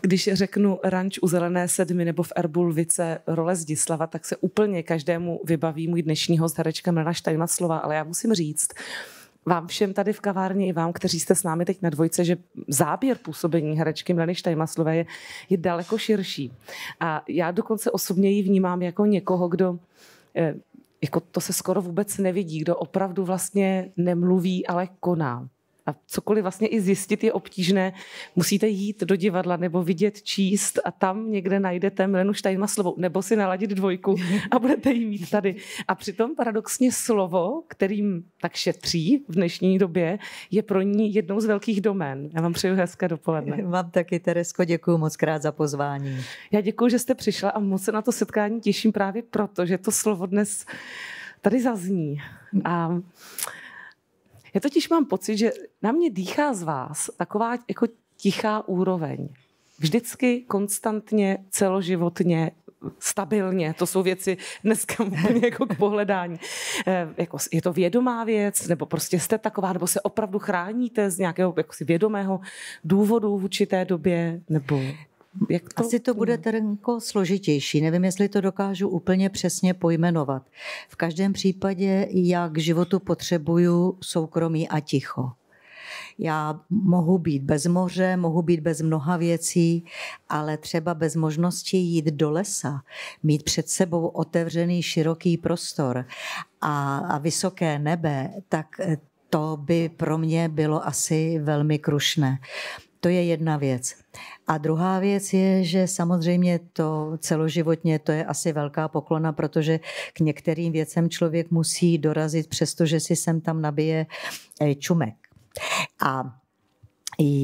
Když řeknu ranč u Zelené sedmi nebo v Erbulvice role Zdislava, tak se úplně každému vybaví můj dnešní host herečka Milena Štajna slova, ale já musím říct, vám všem tady v kavárně i vám, kteří jste s námi teď na dvojce, že záběr působení herečky Mleny Štajmaslové je, je daleko širší. A já dokonce osobně ji vnímám jako někoho, kdo eh, jako to se skoro vůbec nevidí, kdo opravdu vlastně nemluví, ale koná a cokoliv vlastně i zjistit je obtížné. Musíte jít do divadla nebo vidět, číst a tam někde najdete Milenu slovo, nebo si naladit dvojku a budete ji mít tady. A přitom paradoxně slovo, kterým tak šetří v dnešní době, je pro ní jednou z velkých domén. Já vám přeju hezké dopoledne. Vám taky, Teresko, děkuji moc krát za pozvání. Já děkuji, že jste přišla a moc se na to setkání těším právě proto, že to slovo dnes tady zazní. A já totiž mám pocit, že na mě dýchá z vás taková jako tichá úroveň. Vždycky, konstantně, celoživotně, stabilně. To jsou věci dneska úplně jako k pohledání. E, jako, je to vědomá věc, nebo prostě jste taková, nebo se opravdu chráníte z nějakého jako si vědomého důvodu v určité době, nebo... Jak to? Asi to bude terenko jako složitější. Nevím, jestli to dokážu úplně přesně pojmenovat. V každém případě já k životu potřebuju soukromí a ticho. Já mohu být bez moře, mohu být bez mnoha věcí, ale třeba bez možnosti jít do lesa, mít před sebou otevřený široký prostor a, a vysoké nebe, tak to by pro mě bylo asi velmi krušné. To je jedna věc. A druhá věc je, že samozřejmě to celoživotně, to je asi velká poklona, protože k některým věcem člověk musí dorazit, přestože si sem tam nabije e, čumek. A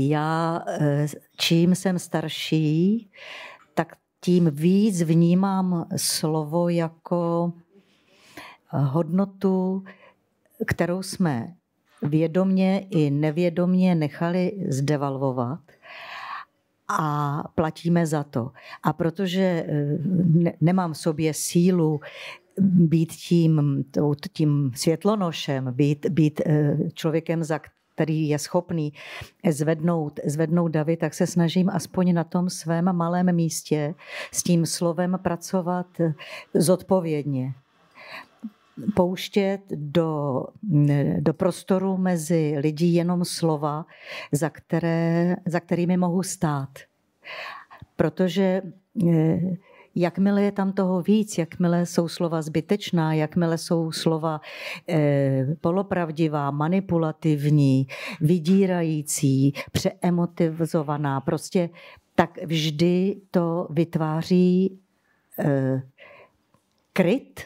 já e, čím jsem starší, tak tím víc vnímám slovo jako hodnotu, kterou jsme vědomně i nevědomně nechali zdevalvovat a platíme za to. A protože eh, nemám v sobě sílu být tím, tím světlonošem, být, být eh, člověkem, za který je schopný zvednout, zvednout davy, tak se snažím aspoň na tom svém malém místě s tím slovem pracovat eh, zodpovědně pouštět do, do prostoru mezi lidí jenom slova, za, které, za kterými mohu stát. Protože eh, jakmile je tam toho víc, jakmile jsou slova zbytečná, jakmile jsou slova eh, polopravdivá, manipulativní, vydírající, přeemotivizovaná, prostě tak vždy to vytváří eh, kryt,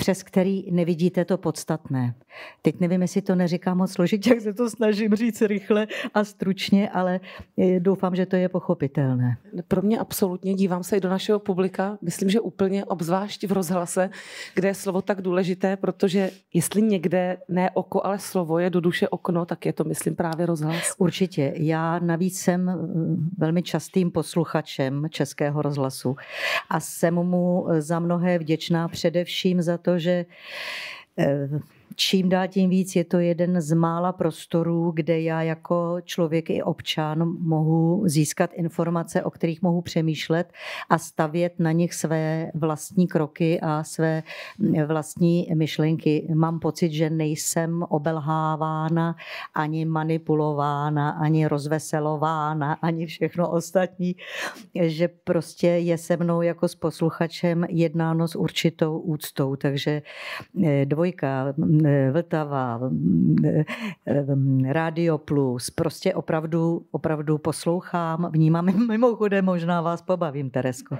přes který nevidíte to podstatné. Teď nevím, jestli to neříkám moc složitě, jak se to snažím říct rychle a stručně, ale eh, doufám, že to je pochopitelné. Pro mě absolutně, dívám se i do našeho publika, myslím, že úplně obzvlášť v rozhlase, kde je slovo tak důležité, protože jestli někde ne oko, ale slovo je do duše okno, tak je to, myslím, právě rozhlas. Určitě. Já navíc jsem eh, velmi častým posluchačem Českého rozhlasu a jsem mu za mnohé vděčná především za to, protože eh, čím dál tím víc je to jeden z mála prostorů, kde já jako člověk i občan mohu získat informace, o kterých mohu přemýšlet a stavět na nich své vlastní kroky a své vlastní myšlenky. Mám pocit, že nejsem obelhávána, ani manipulována, ani rozveselována, ani všechno ostatní, že prostě je se mnou jako s posluchačem jednáno s určitou úctou. Takže eh, dvojka, Vltava, eh, Radio Plus, prostě opravdu, opravdu poslouchám, vnímám, mimochodem možná vás pobavím, Teresko.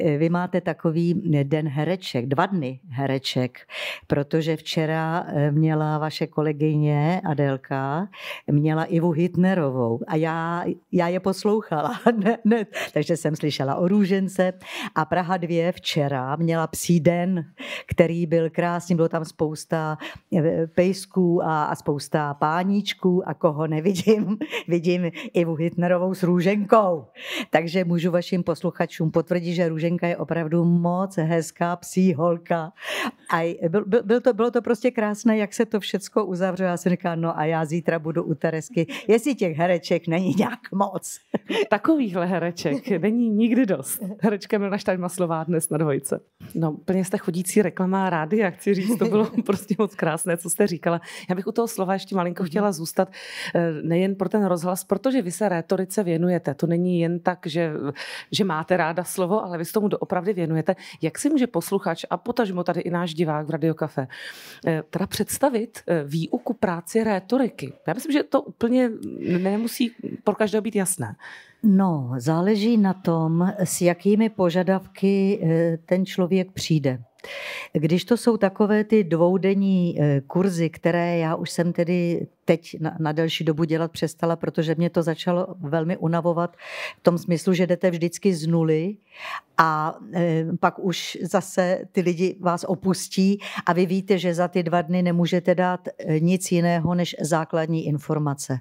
Eh, vy máte takový den hereček, dva dny hereček, protože včera eh, měla vaše kolegyně Adelka, měla Ivu Hitnerovou a já, já je poslouchala, ne, ne, takže jsem slyšela o Růžence a Praha 2 včera měla psí den, který byl krásný, bylo tam spousta Eh, pejsků a, a spousta páníčků a koho nevidím, vidím Ivu Hitnerovou s růženkou. Takže můžu vašim posluchačům potvrdit, že růženka je opravdu moc hezká psí holka. A byl, byl to, bylo to prostě krásné, jak se to všecko uzavřelo. Já jsem říkala, no a já zítra budu u Teresky. Jestli těch hereček není nějak moc. No, Takovýchhle hereček není nikdy dost. Herečka Milna Štajmaslová dnes na dvojce. No, plně jste chodící reklama rády, jak chci říct, to bylo prostě moc krásné, co jste říkala. Já bych u toho slova ještě malinko mhm. chtěla zůstat eh, nejen pro ten rozhlas, protože vy se rétorice věnujete. To není jen tak, že, že máte ráda slovo, ale vy se tomu doopravdy věnujete. Jak si může posluchač a potažmo tady i náš divák v Radiokafe eh, teda představit eh, výuku práci rétoriky? Já myslím, že to úplně nemusí pro každého být jasné. No, záleží na tom, s jakými požadavky ten člověk přijde. Když to jsou takové ty dvoudenní eh, kurzy, které já už jsem tedy teď na, na delší dobu dělat přestala, protože mě to začalo velmi unavovat v tom smyslu, že jdete vždycky z nuly a e, pak už zase ty lidi vás opustí a vy víte, že za ty dva dny nemůžete dát eh, nic jiného než základní informace.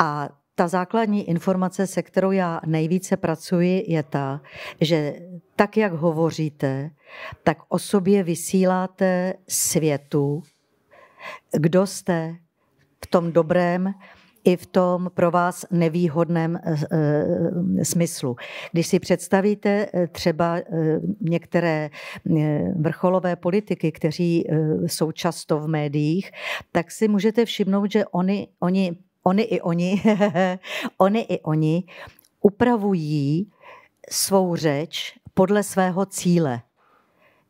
A ta základní informace, se kterou já nejvíce pracuji, je ta, že tak, jak hovoříte, tak o sobě vysíláte světu, kdo jste v tom dobrém i v tom pro vás nevýhodném eh, eh, smyslu. Když si představíte eh, třeba některé vrcholové politiky, kteří jsou často v médiích, tak si můžete všimnout, že oni, oni Oni i oni, oni i oni upravují svou řeč podle svého cíle.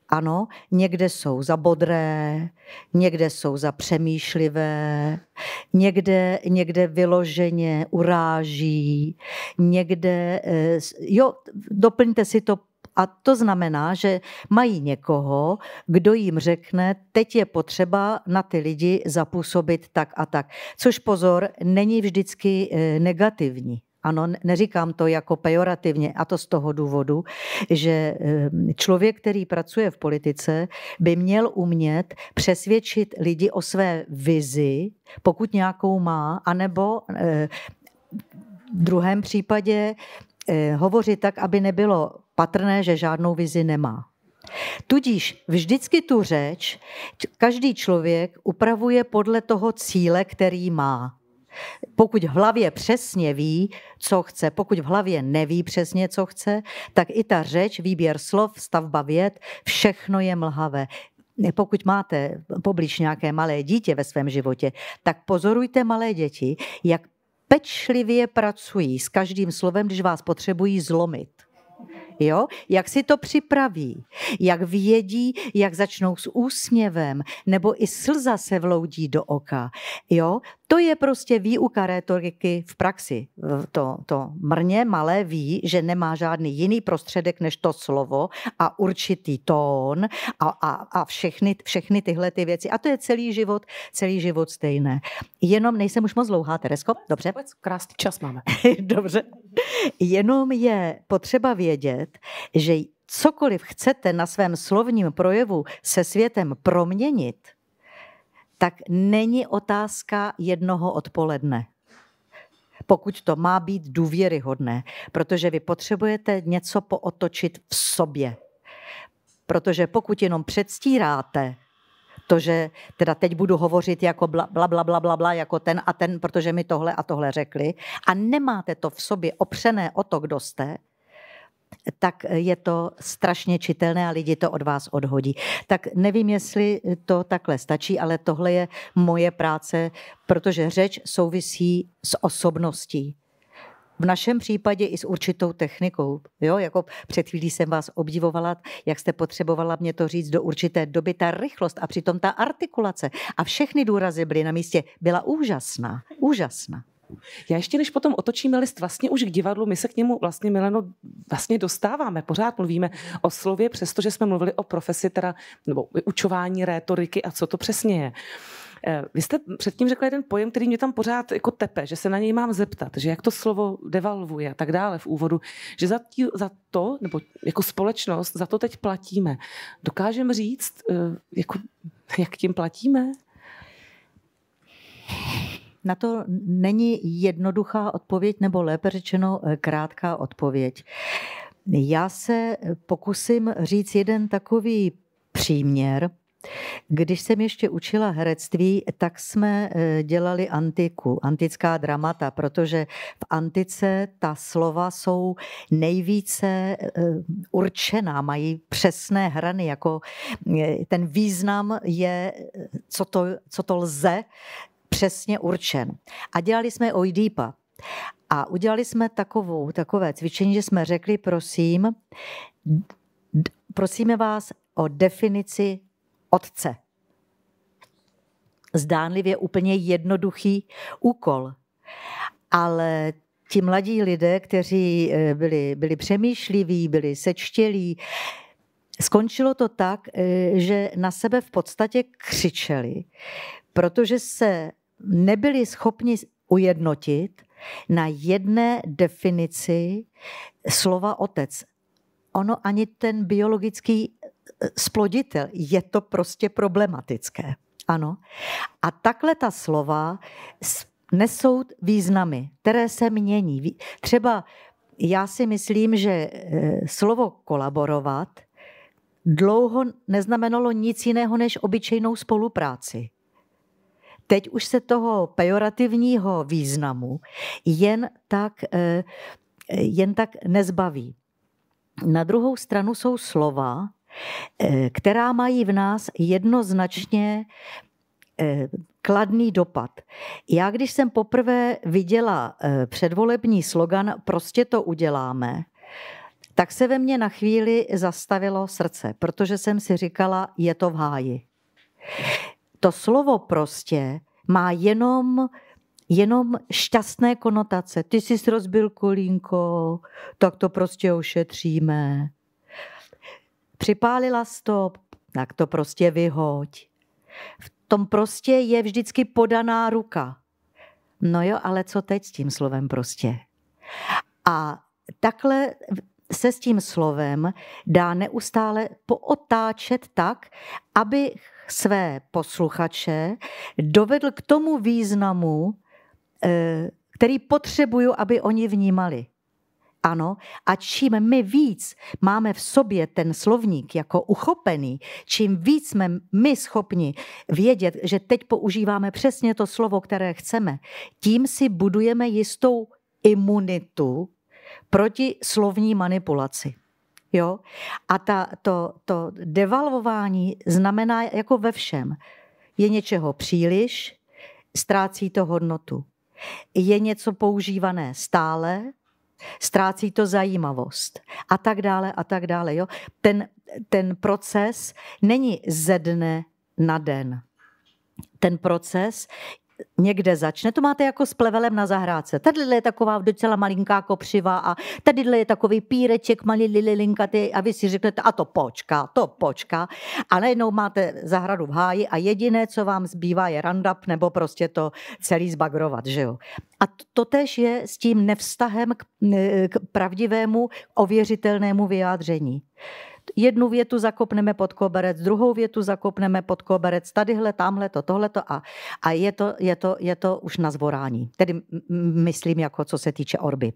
Ano, někde jsou za bodré, někde jsou za přemýšlivé, někde, někde vyloženě uráží, někde, eh, jo, doplňte si to a to znamená, že mají někoho, kdo jim řekne, teď je potřeba na ty lidi zapůsobit tak a tak. Což pozor, není vždycky e, negativní. Ano, neříkám to jako pejorativně a to z toho důvodu, že e, člověk, který pracuje v politice, by měl umět přesvědčit lidi o své vizi, pokud nějakou má, anebo e, v druhém případě hovořit tak, aby nebylo patrné, že žádnou vizi nemá. Tudíž vždycky tu řeč každý člověk upravuje podle toho cíle, který má. Pokud v hlavě přesně ví, co chce, pokud v hlavě neví přesně, co chce, tak i ta řeč, výběr slov, stavba věd, všechno je mlhavé. Pokud máte poblíž nějaké malé dítě ve svém životě, tak pozorujte malé děti, jak pečlivě pracují s každým slovem, když vás potřebují zlomit. Jo? Jak si to připraví, jak vědí, jak začnou s úsměvem, nebo i slza se vloudí do oka. Jo? To je prostě výuka retoriky v praxi. To, to mrně malé ví, že nemá žádný jiný prostředek než to slovo a určitý tón a, a, a všechny, všechny tyhle ty věci. A to je celý život, celý život stejné. Jenom nejsem už moc dlouhá, Teresko. Dobře? Krásný čas máme. Dobře. Jenom je potřeba vědět, pocit, že cokoliv chcete na svém slovním projevu se světem proměnit, tak není otázka jednoho odpoledne pokud to má být důvěryhodné, protože vy potřebujete něco pootočit v sobě. Protože pokud jenom předstíráte to, že teda teď budu hovořit jako bla, bla, bla, bla, bla, jako ten a ten, protože mi tohle a tohle řekli, a nemáte to v sobě opřené o to, kdo jste, tak je to strašně čitelné a lidi to od vás odhodí. Tak nevím, jestli to takhle stačí, ale tohle je moje práce, protože řeč souvisí s osobností v našem případě i s určitou technikou. Jo, jako před chvílí jsem vás obdivovala, jak jste potřebovala mě to říct do určité doby, ta rychlost a přitom ta artikulace a všechny důrazy byly na místě, byla úžasná, úžasná. Já ještě než potom otočíme list vlastně už k divadlu, my se k němu vlastně, Mileno, vlastně dostáváme. Pořád mluvíme o slově, přestože jsme mluvili o profesi, teda, nebo učování, rétoriky a co to přesně je. Eh, vy jste předtím řekla jeden pojem, který mě tam pořád jako tepe, že se na něj mám zeptat, že jak to slovo devalvuje a tak dále v úvodu, že za, tí, za to, nebo jako společnost, za to teď platíme. Dokážeme říct, eh, jako, jak tím platíme? Na to není jednoduchá odpověď, nebo lépe řečeno eh, krátká odpověď. Já se pokusím říct jeden takový příměr. Když jsem ještě učila herectví, tak jsme eh, dělali antiku, antická dramata, protože v antice ta slova jsou nejvíce eh, určená, mají přesné hrany, jako ten význam je, co to, co to lze přesně určen. A dělali jsme OIDPA. A udělali jsme takovou, takové cvičení, že jsme řekli, prosím, prosíme vás o definici otce. Zdánlivě úplně jednoduchý úkol. Ale ti mladí lidé, kteří eh, byli, byli přemýšliví, byli sečtělí, skončilo to tak, eh, že na sebe v podstatě křičeli, protože se nebyli schopni ujednotit na jedné definici slova otec. Ono ani ten biologický e, sploditel, je to prostě problematické. Ano. A takhle ta slova nesou významy, které se mění. Třeba já si myslím, že e, slovo kolaborovat dlouho neznamenalo nic jiného než obyčejnou spolupráci teď už se toho pejorativního významu jen tak, eh, jen tak nezbaví. Na druhou stranu jsou slova, eh, která mají v nás jednoznačně eh, kladný dopad. Já, když jsem poprvé viděla předvolební slogan Prostě to uděláme, tak se ve mně na chvíli zastavilo srdce, protože jsem si říkala, je to v háji to slovo prostě má jenom jenom šťastné konotace. Ty jsi rozbil kolínko, tak to prostě ošetříme. Připálila stop, tak to prostě vyhoď. V tom prostě je vždycky podaná ruka. No jo, ale co teď s tím slovem prostě? A takhle se s tím slovem dá neustále pootáčet tak, abych své posluchače dovedl k tomu významu, eh, který potřebuju, aby oni vnímali. Ano, a čím my víc máme v sobě ten slovník jako uchopený, čím víc jsme my schopni vědět, že teď používáme přesně to slovo, které chceme, tím si budujeme jistou imunitu proti slovní manipulaci. Jo? A ta, to, to devalvování znamená jako ve všem. Je něčeho příliš, ztrácí to hodnotu. Je něco používané stále, ztrácí to zajímavost a tak dále a tak dále. Jo? Ten, ten proces není ze dne na den. Ten proces někde začne. To máte jako s plevelem na zahrádce. Tadyhle je taková docela malinká kopřiva a tadyhle je takový píreček malý lililinka a vy si řeknete, a to počká, to počká. A najednou máte zahradu v háji a jediné, co vám zbývá, je randap nebo prostě to celý zbagrovat, že jo. A to tež je s tím nevztahem k, k pravdivému, ověřitelnému vyjádření jednu větu zakopneme pod koberec, druhou větu zakopneme pod koberec, tadyhle, tamhle to, tohle to a, a je, to, je, to, je to už na zvorání. Tedy myslím jako co se týče orby.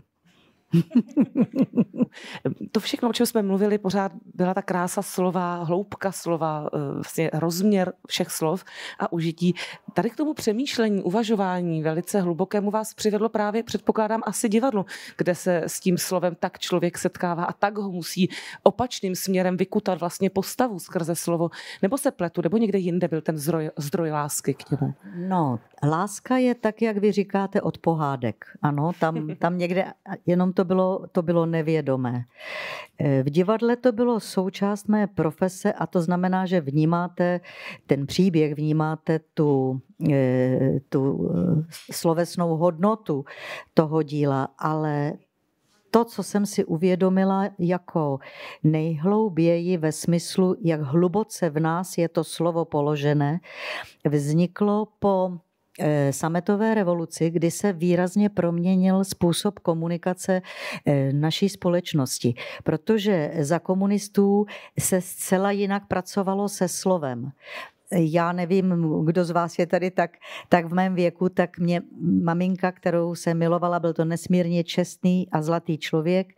to všechno, o čem jsme mluvili, pořád byla ta krása slova, hloubka slova, eh, vlastně rozměr všech slov a užití. Tady k tomu přemýšlení, uvažování velice hlubokému vás přivedlo právě, předpokládám, asi divadlo, kde se s tím slovem tak člověk setkává a tak ho musí opačným směrem vykutat vlastně postavu skrze slovo. Nebo se pletu, nebo někde jinde byl ten zdroj, zdroj lásky k němu. No, láska je tak, jak vy říkáte, od pohádek. Ano, tam, tam někde jenom to bylo, to bylo nevědomé. Eh, v divadle to bylo součást mé profese a to znamená, že vnímáte ten příběh, vnímáte tu, eh, tu eh, slovesnou hodnotu toho díla, ale to, co jsem si uvědomila jako nejhlouběji ve smyslu, jak hluboce v nás je to slovo položené, vzniklo po Eh, sametové revoluci, kdy se výrazně proměnil způsob komunikace eh, naší společnosti, protože za komunistů se zcela jinak pracovalo se slovem já nevím, kdo z vás je tady tak, tak v mém věku, tak mě maminka, kterou se milovala, byl to nesmírně čestný a zlatý člověk,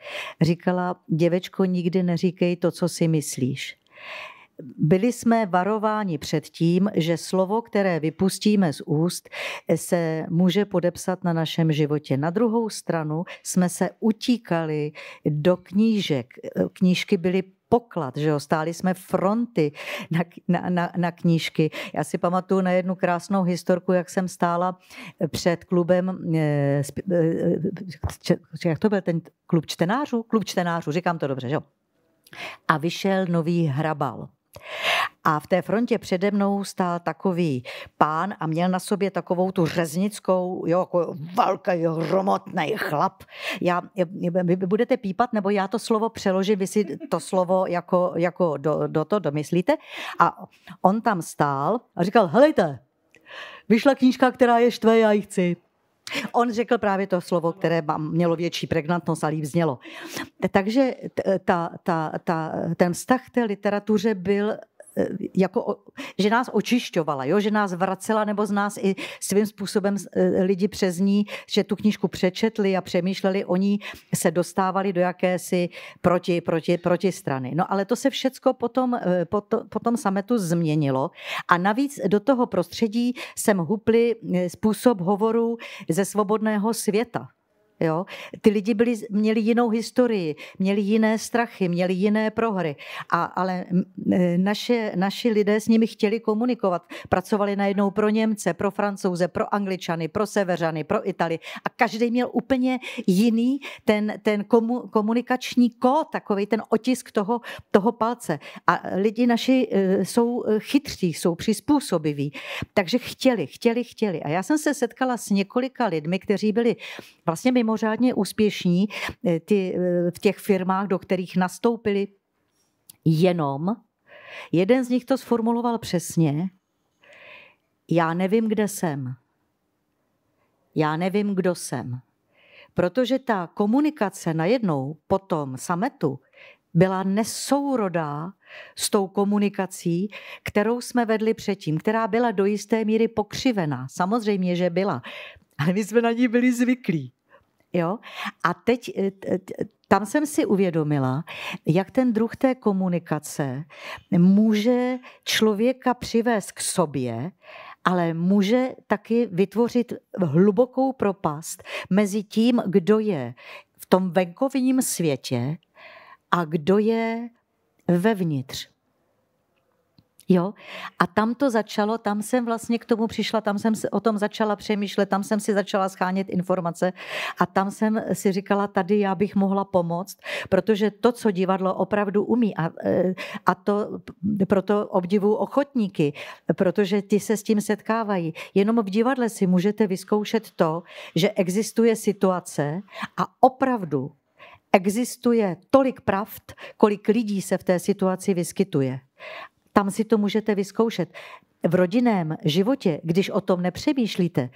říkala, děvečko, nikdy neříkej to, co si myslíš byli jsme varováni před tím, že slovo, které vypustíme z úst, se může podepsat na našem životě. Na druhou stranu jsme se utíkali do knížek. Knížky byly poklad, že jo, stáli jsme fronty na, na, na, na knížky. Já si pamatuju na jednu krásnou historku, jak jsem stála před klubem, eh, eh, eh, jak to byl ten klub čtenářů? Klub čtenářů, říkám to dobře, že jo. A vyšel nový hrabal. A v té frontě přede mnou stál takový pán a měl na sobě takovou tu řeznickou, jo, jako velký, hromotný chlap. Já, vy budete pípat, nebo já to slovo přeložím, vy si to slovo jako, jako do, do to domyslíte. A on tam stál a říkal, helejte, vyšla knížka, která je štve, já ji chci. On řekl právě to slovo, které mělo větší pregnantnost a líp znělo. Takže ta, ta, ta, ten vztah té literatuře byl Eh, jako, že nás očišťovala, jo? že nás vracela nebo z nás i svým způsobem eh, lidi přes ní, že tu knížku přečetli a přemýšleli o ní, se dostávali do jakési proti, proti, proti strany. No ale to se všecko potom, eh, potom, potom sametu změnilo a navíc do toho prostředí sem hupli způsob hovoru ze svobodného světa. Jo? Ty lidi byli, měli jinou historii, měli jiné strachy, měli jiné prohry, a, ale e, naše, naši lidé s nimi chtěli komunikovat. Pracovali najednou pro Němce, pro Francouze, pro Angličany, pro Severany, pro Itali a každý měl úplně jiný ten, ten komu, komunikační kód, takový ten otisk toho, toho palce. A lidi naši e, jsou e, chytří, jsou přizpůsobiví, takže chtěli, chtěli, chtěli. A já jsem se setkala s několika lidmi, kteří byli vlastně mimo mimořádně úspěšní eh, ty, eh, v těch firmách, do kterých nastoupili jenom. Jeden z nich to sformuloval přesně. Já nevím, kde jsem. Já nevím, kdo jsem. Protože ta komunikace najednou po tom sametu byla nesourodá s tou komunikací, kterou jsme vedli předtím, která byla do jisté míry pokřivená. Samozřejmě, že byla, ale my jsme na ní byli zvyklí. Jo? A teď eh, tam jsem si uvědomila, jak ten druh té komunikace může člověka přivést k sobě, ale může taky vytvořit hlubokou propast mezi tím, kdo je v tom venkovním světě a kdo je vevnitř. Jo? A tam to začalo, tam jsem vlastně k tomu přišla, tam jsem o tom začala přemýšlet, tam jsem si začala schánět informace a tam jsem si říkala, tady já bych mohla pomoct, protože to, co divadlo opravdu umí a, e, a to proto obdivu ochotníky, protože ti se s tím setkávají. Jenom v divadle si můžete vyzkoušet to, že existuje situace a opravdu existuje tolik pravd, kolik lidí se v té situaci vyskytuje. Tam si to můžete vyzkoušet. V rodinném životě, když o tom nepřemýšlíte,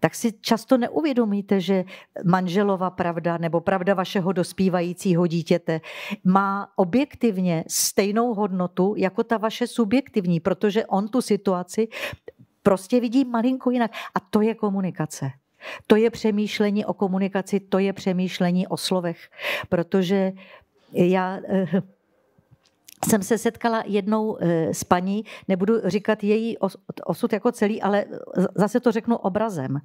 tak si často neuvědomíte, že manželova pravda nebo pravda vašeho dospívajícího dítěte má objektivně stejnou hodnotu jako ta vaše subjektivní, protože on tu situaci prostě vidí malinko jinak. A to je komunikace. To je přemýšlení o komunikaci, to je přemýšlení o slovech, protože já eh, jsem se setkala jednou eh, s paní, nebudu říkat její osud jako celý, ale eh, zase to řeknu obrazem.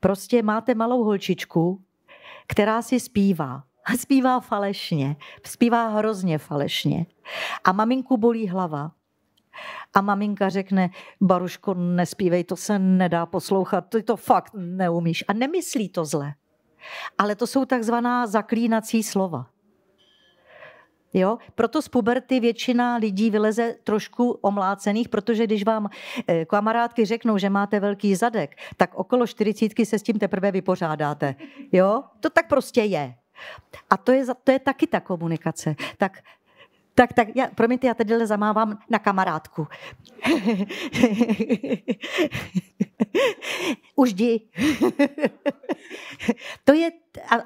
Prostě máte malou holčičku, která si zpívá. Zpívá falešně, zpívá hrozně falešně. A maminku bolí hlava. A maminka řekne, Baruško, nespívej, to se nedá poslouchat, ty to fakt neumíš. A nemyslí to zle. Ale to jsou takzvaná zaklínací slova. Jo? Proto z puberty většina lidí vyleze trošku omlácených, protože když vám eh, kamarádky řeknou, že máte velký zadek, tak okolo čtyřicítky se s tím teprve vypořádáte. Jo? To tak prostě je. A to je, to je taky ta komunikace. Tak tak, tak, já, promiňte, já tady zamávám na kamarádku. Už jdi. to je,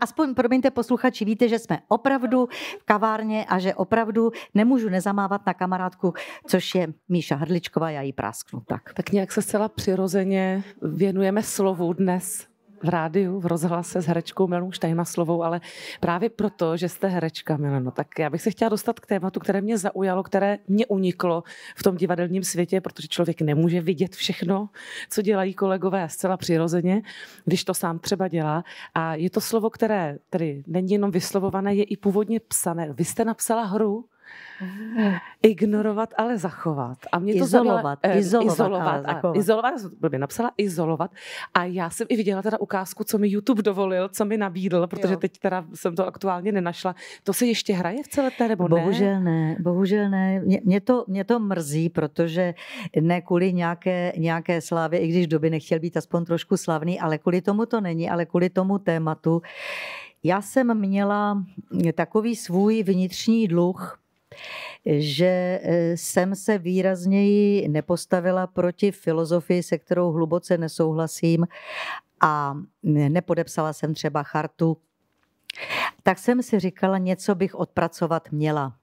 aspoň promiňte posluchači, víte, že jsme opravdu v kavárně a že opravdu nemůžu nezamávat na kamarádku, což je Míša Hrdličková, já ji prásknu. Tak. tak nějak se zcela přirozeně věnujeme slovu dnes v rádiu, v rozhlase s herečkou Milanou Štajmaslovou, ale právě proto, že jste herečka, Milano, tak já bych se chtěla dostat k tématu, které mě zaujalo, které mě uniklo v tom divadelním světě, protože člověk nemůže vidět všechno, co dělají kolegové zcela přirozeně, když to sám třeba dělá. A je to slovo, které tedy není jenom vyslovované, je i původně psané. Vy jste napsala hru, Eh, ignorovat, ale zachovat. A mě to izolovat, zavěla, eh, izolovat, izolovat, A, izolovat, blbě napsala, izolovat. A já jsem i viděla teda ukázku, co mi YouTube dovolil, co mi nabídl, protože jo. teď teda jsem to aktuálně nenašla. To se ještě hraje v celé té, nebo bohužel ne? Bohužel ne, bohužel ne. Mě, mě, to, mě to mrzí, protože ne kvůli nějaké, nějaké slávě, i když doby nechtěl být aspoň trošku slavný, ale kvůli tomu to není, ale kvůli tomu tématu. Já jsem měla takový svůj vnitřní dluh, že eh, jsem se výrazněji nepostavila proti filozofii, se kterou hluboce nesouhlasím a nepodepsala jsem třeba chartu, tak jsem si říkala, něco bych odpracovat měla.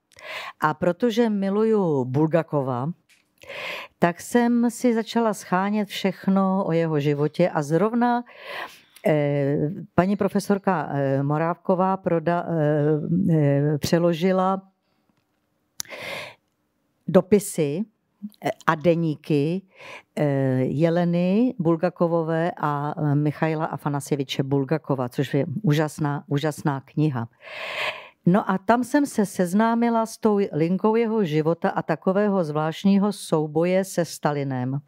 A protože miluju Bulgakova, tak jsem si začala schánět všechno o jeho životě a zrovna eh, Paní profesorka eh, Morávková proda, přeložila dopisy eh, a deníky eh, Jeleny Bulgakovové a eh, Michaila Afanasjeviče Bulgakova, což je úžasná, úžasná kniha. No a tam jsem se seznámila s tou linkou jeho života a takového zvláštního souboje se Stalinem.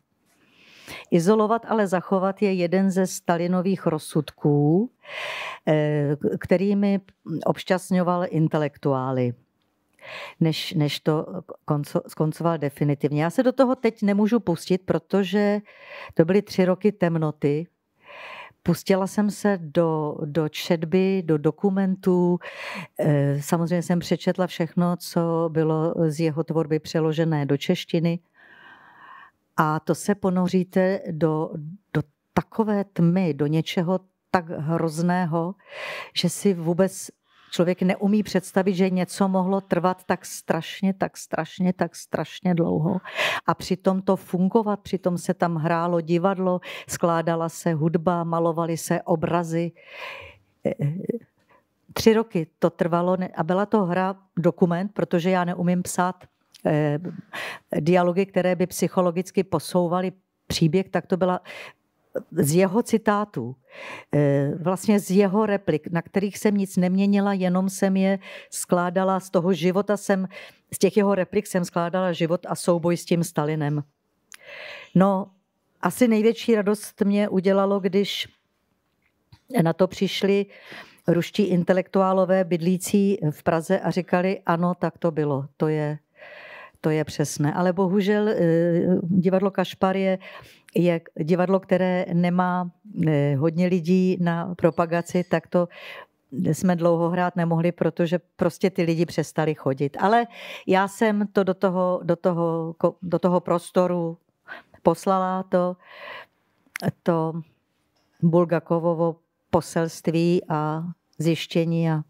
Izolovat, ale zachovat je jeden ze Stalinových rozsudků, kterými obšťastňoval intelektuály než, než to konco, skoncoval definitivně. Já se do toho teď nemůžu pustit, protože to byly tři roky temnoty. Pustila jsem se do, do četby, do dokumentů. Eh, samozřejmě jsem přečetla všechno, co bylo z jeho tvorby přeložené do češtiny. A to se ponoříte do, do takové tmy, do něčeho tak hrozného, že si vůbec člověk neumí představit, že něco mohlo trvat tak strašně, tak strašně, tak strašně dlouho. A přitom to fungovat, přitom se tam hrálo divadlo, skládala se hudba, malovaly se obrazy. E, tři roky to trvalo a byla to hra dokument, protože já neumím psát e, dialogy, které by psychologicky posouvaly příběh, tak to byla z jeho citátů, eh, vlastně z jeho replik, na kterých jsem nic neměnila, jenom jsem je skládala z toho života, jsem, z těch jeho replik jsem skládala život a souboj s tím Stalinem. No, asi největší radost mě udělalo, když na to přišli ruští intelektuálové bydlící v Praze a říkali, ano, tak to bylo, to je to je přesné. Ale bohužel eh, divadlo Kašpar je, je divadlo, které nemá eh, hodně lidí na propagaci, tak to jsme dlouho hrát nemohli, protože prostě ty lidi přestali chodit. Ale já jsem to do toho, do toho, do toho prostoru poslala to, to Bulgakovovo poselství a zjištění a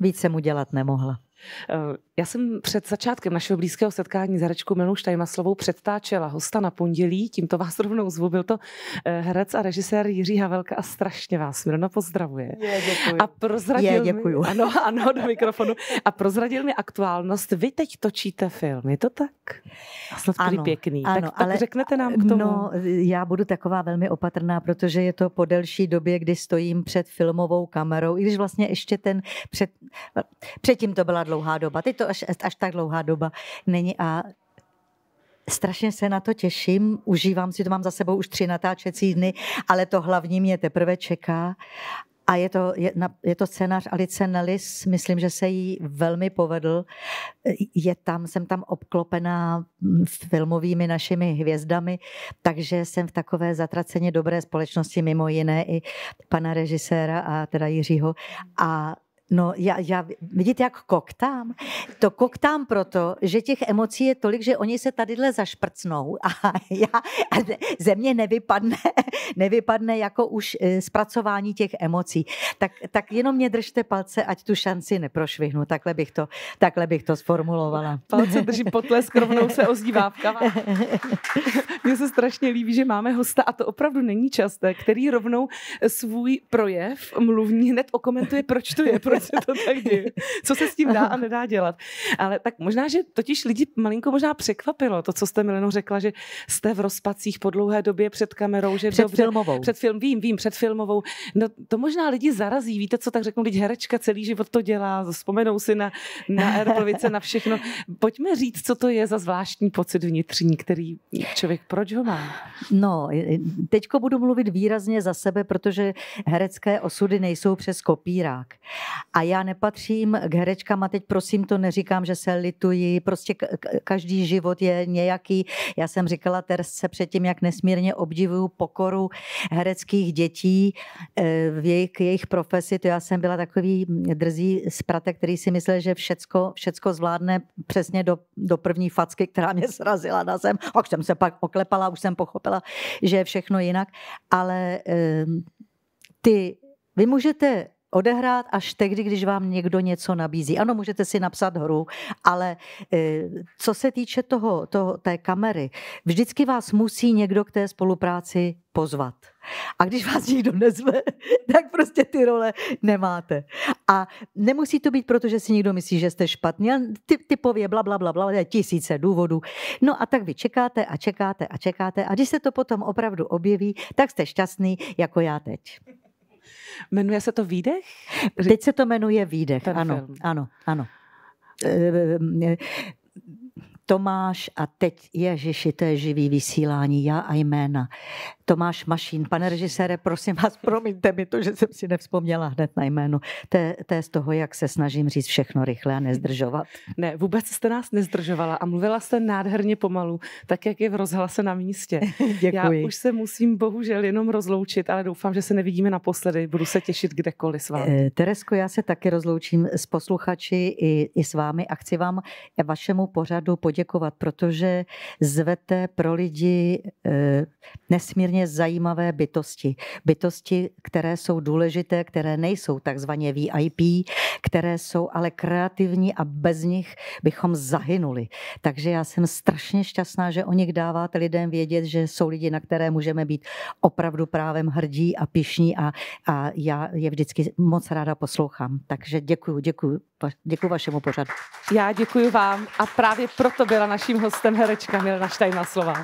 víc jsem udělat nemohla. Eh, já jsem před začátkem našeho blízkého setkání s herečkou Milou Štajmaslovou předtáčela hosta na pondělí, tímto vás rovnou zvu, byl to eh, herec a režisér Jiří Havelka a strašně vás Milena pozdravuje. Je, A prozradil Je, Mi, ano, ano, do mikrofonu. A prozradil mi aktuálnost, vy teď točíte film, je to tak? Snad ano, pěkný. Ano, tak, ale, řeknete nám k tomu. No, já budu taková velmi opatrná, protože je to po delší době, kdy stojím před filmovou kamerou, i když vlastně ještě ten před, předtím to byla dlouho dlouhá doba. Teď to až, až tak dlouhá doba není a strašně se na to těším, užívám si to, mám za sebou už tři natáčecí dny, ale to hlavní mě teprve čeká. A je to, je, je to scénář Alice Nellis, myslím, že se jí velmi povedl. Je tam, jsem tam obklopená filmovými našimi hvězdami, takže jsem v takové zatraceně dobré společnosti, mimo jiné i pana režiséra a teda Jiřího. A No, já, já, vidíte, jak koktám? To koktám proto, že těch emocí je tolik, že oni se tadyhle zašprcnou a, já, a ze mě nevypadne, nevypadne jako už eh, zpracování těch emocí. Tak, tak jenom mě držte palce, ať tu šanci neprošvihnu. Takhle bych to, takhle bych to sformulovala. Palce držím potlesk, rovnou se ozdívá v Mně se strašně líbí, že máme hosta a to opravdu není časté, který rovnou svůj projev mluvní hned okomentuje, proč to je, proč proč se to tak děje, co se s tím dá a nedá dělat. Ale tak možná, že totiž lidi malinko možná překvapilo to, co jste Mileno řekla, že jste v rozpacích po dlouhé době před kamerou, že před dobře, filmovou. Před film, vím, vím, před filmovou. No to možná lidi zarazí, víte, co tak řeknu teď herečka celý život to dělá, vzpomenou si na, na Erplovice, na všechno. Pojďme říct, co to je za zvláštní pocit vnitřní, který člověk, proč ho má? No, teďko budu mluvit výrazně za sebe, protože herecké osudy nejsou přes kopírák. A já nepatřím k herečkám a teď prosím to neříkám, že se lituji, prostě každý život je nějaký. Já jsem říkala se předtím, jak nesmírně obdivuju pokoru hereckých dětí eh, v jejich, k jejich profesi. To já jsem byla takový drzý zpratek, který si myslel, že všecko, všecko zvládne přesně do, do první facky, která mě srazila na zem. A jsem se pak oklepala, už jsem pochopila, že je všechno jinak. Ale eh, ty vy můžete odehrát až tehdy, když vám někdo něco nabízí. Ano, můžete si napsat hru, ale eh, co se týče toho, toho, té kamery, vždycky vás musí někdo k té spolupráci pozvat. A když vás nikdo nezve, tak prostě ty role nemáte. A nemusí to být proto, že si někdo myslí, že jste špatný, ty, typově bla, bla, bla, bla, tisíce důvodů. No a tak vy čekáte a čekáte a čekáte a když se to potom opravdu objeví, tak jste šťastný jako já teď. Jmenuje se to Výdech? Teď se to jmenuje Výdech, Ten ano, film. ano, ano. E, Tomáš a teď Ježiši, to je živý vysílání, já a jména. Tomáš Mašín, pane režisére, prosím vás, promiňte mi to, že jsem si nevzpomněla hned na jméno. To je, to je z toho, jak se snažím říct všechno rychle a nezdržovat. Ne, vůbec jste nás nezdržovala a mluvila jste nádherně pomalu, tak jak je v rozhlase na místě. Děkuji. Já už se musím bohužel jenom rozloučit, ale doufám, že se nevidíme naposledy. Budu se těšit kdekoliv s vámi. Eh, Teresko, já se taky rozloučím s posluchači i, i s vámi a chci vám eh, vašemu pořadu poděkovat poděkovat, protože zvete pro lidi eh, nesmírně zajímavé bytosti. Bytosti, které jsou důležité, které nejsou takzvaně VIP, které jsou ale kreativní a bez nich bychom zahynuli. Takže já jsem strašně šťastná, že o nich dáváte lidem vědět, že jsou lidi, na které můžeme být opravdu právem hrdí a pišní a, a já je vždycky moc ráda poslouchám. Takže děkuju, děkuju. Děkuji vašemu pořadu. Já děkuji vám a právě proto byla naším hostem herečka Milena slova.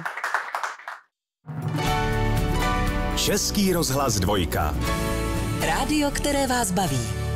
Český rozhlas dvojka. Rádio, které vás baví.